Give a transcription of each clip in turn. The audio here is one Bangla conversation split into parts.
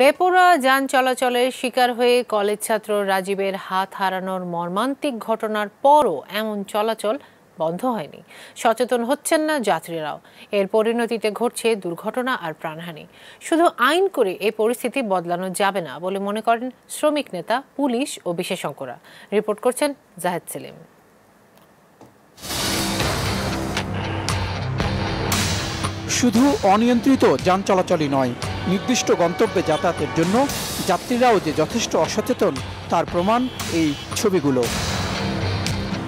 বেপরা যান চলাচলের শিকার হয়ে কলেজ ছাত্র রাজীবের হাত হারানোর মর্মান্তিক ঘটনার পরও এমন চলাচল বন্ধ হয়নি সচেতন হচ্ছেন না যাত্রীরাও এর পরিণতিতে ঘটছে দুর্ঘটনা আর প্রাণহানি শুধু আইন করে এই পরিস্থিতি বদলানো যাবে না বলে মনে করেন শ্রমিক নেতা পুলিশ ও বিশেষজ্ঞরা রিপোর্ট করছেন জাহেদ সেলিম শুধু অনিয়ন্ত্রিত যান চলাচলই নয় নির্দিষ্ট গন্তব্যে যাতায়াতের জন্য যাত্রীরাও যে যথেষ্ট অসচেতন তার প্রমাণ এই ছবিগুলো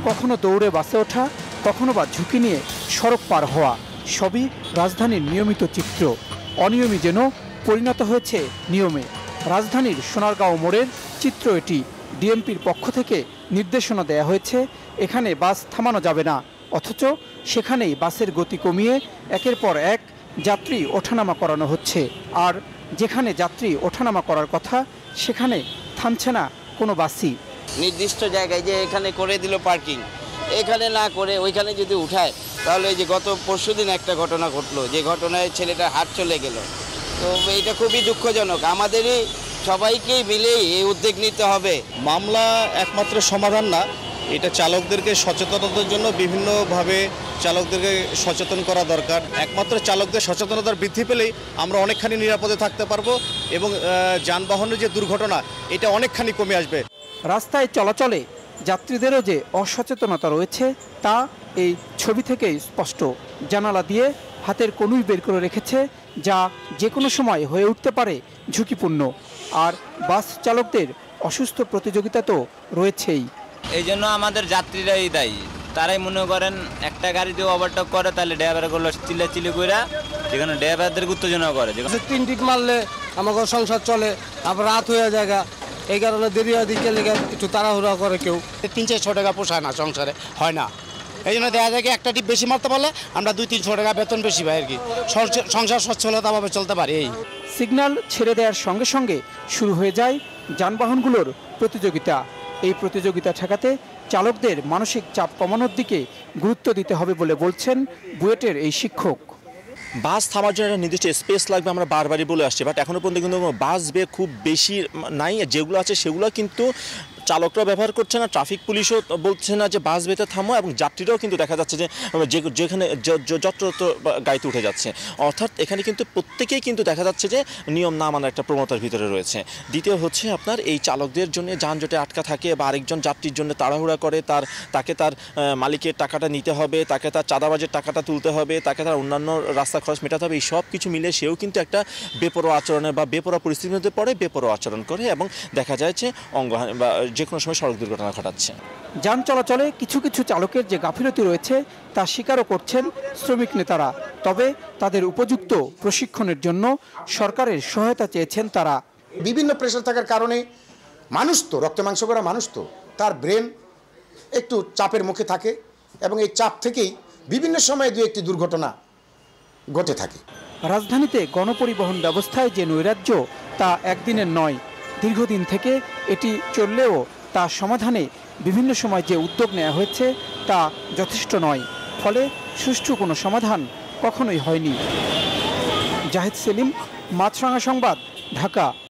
কখনো দৌড়ে বাসে ওঠা কখনো বা ঝুঁকি নিয়ে সড়ক পার হওয়া সবই রাজধানীর নিয়মিত চিত্র অনিয়মই যেন পরিণত হয়েছে নিয়মে রাজধানীর সোনারগাঁও মোড়ের চিত্র এটি ডিএমপির পক্ষ থেকে নির্দেশনা দেয়া হয়েছে এখানে বাস থামানো যাবে না অথচ সেখানেই বাসের গতি কমিয়ে একের পর এক যাত্রী ওঠানামা করানো হচ্ছে আর যেখানে যাত্রী ওঠানামা করার কথা সেখানে থামছে না কোনো বাসই নির্দিষ্ট জায়গায় যে এখানে করে দিল পার্কিং এখানে না করে ওইখানে যদি উঠায় তাহলে যে গত পরশু একটা ঘটনা ঘটলো যে ঘটনায় ছেলেটা হাত চলে গেল তো এটা খুবই দুঃখজনক আমাদেরই সবাইকেই মিলেই এই উদ্যোগ নিতে হবে মামলা একমাত্র সমাধান না এটা চালকদেরকে সচেতনতার জন্য বিভিন্নভাবে চালকদেরকে সচেতন করা দরকার একমাত্র চালকদের সচেতনতার বৃদ্ধি পেলেই আমরা অনেকখানি নিরাপদে থাকতে পারবো এবং যানবাহনের যে দুর্ঘটনা এটা অনেকখানি কমে আসবে রাস্তায় চলাচলে যাত্রীদেরও যে অসচেতনতা রয়েছে তা এই ছবি থেকেই স্পষ্ট জানালা দিয়ে হাতের কনুই বের করে রেখেছে যা যে কোনো সময় হয়ে উঠতে পারে ঝুঁকিপূর্ণ আর বাস চালকদের অসুস্থ প্রতিযোগিতা তো রয়েছেই এই জন্য আমাদের যাত্রীরাই দায়ী তারাই মনে করেন একটা গাড়িতে ওভারটেক করে তাহলে ড্রাইভারগুলো চিলি করে যেখানে ড্রাইভারদের উত্তেজনা করে যেখানে তিন টিক মারলে আমাকে সংসার চলে তারপর রাত হয়ে যায় এই কারণে দেরি হয় দিকে একটু তাড়াহুড়া করে কেউ তিন ছ টাকা পোষায় না সংসারে হয় না এই জন্য দেখা যায় কি একটা টিপ বেশি মারতে পারলে আমরা দুই তিনশো টাকা বেতন বেশি পাই আর কি সংসার সচ্ছলতাভাবে চলতে পারি এই সিগন্যাল ছেড়ে দেওয়ার সঙ্গে সঙ্গে শুরু হয়ে যায় যানবাহনগুলোর প্রতিযোগিতা এই প্রতিযোগিতা ঠেকাতে চালকদের মানসিক চাপ কমানোর দিকে গুরুত্ব দিতে হবে বলে বলছেন বুয়েটের এই শিক্ষক বাস থামার জন্য একটা নির্দিষ্ট স্পেস লাগবে আমরা বারবারই বলে আসছি বাট এখনও পর্যন্ত কিন্তু বাস বে খুব বেশি নাই যেগুলো আছে সেগুলো কিন্তু চালকরা ব্যবহার করছে না ট্রাফিক পুলিশও বলছে না যে বাস বেতে থামো এবং যাত্রীরাও কিন্তু দেখা যাচ্ছে যে যেখানে যত্রত গাড়িতে উঠে যাচ্ছে অর্থাৎ এখানে কিন্তু প্রত্যেকেই কিন্তু দেখা যাচ্ছে যে নিয়ম না মানার একটা প্রবণতার ভিতরে রয়েছে দ্বিতীয় হচ্ছে আপনার এই চালকদের জন্য যানজটে আটকা থাকে বা আরেকজন যাত্রীর জন্য তাড়াহুড়া করে তার তাকে তার মালিকের টাকাটা নিতে হবে তাকে তার চাঁদাবাজের টাকাটা তুলতে হবে তাকে তার অন্যান্য রাস্তা খরচ মেটাতে হবে এই সব কিছু মিলে সেও কিন্তু একটা বেপরোয়া আচরণে বা বেপরোয়া পরিস্থিতির মধ্যে পড়ে বেপরোয়া আচরণ করে এবং দেখা যায় যে অঙ্গহানি বা যে কোনো সময় সড়ক দুর্ঘটনা ঘটাচ্ছে যান চলাচলে কিছু কিছু চালকের যে গাফিলতি রয়েছে তা স্বীকারও করছেন শ্রমিক নেতারা তবে তাদের উপযুক্ত প্রশিক্ষণের জন্য সরকারের সহায়তা চেয়েছেন তারা বিভিন্ন প্রেশার থাকার কারণে মানুষ তো রক্ত মাংস করা মানুষ তো তার ব্রেন একটু চাপের মুখে থাকে এবং এই চাপ থেকেই বিভিন্ন সময়ে দু একটি দুর্ঘটনা ঘটে থাকে রাজধানীতে গণপরিবহন ব্যবস্থায় যে নৈরাজ্য তা একদিনের নয় দীর্ঘদিন থেকে এটি চললেও তা সমাধানে বিভিন্ন সময় যে উদ্যোগ নেওয়া হয়েছে তা যথেষ্ট নয় ফলে সুষ্ঠু কোনো সমাধান কখনোই হয়নি জাহিদ সেলিম মাছরাঙা সংবাদ ঢাকা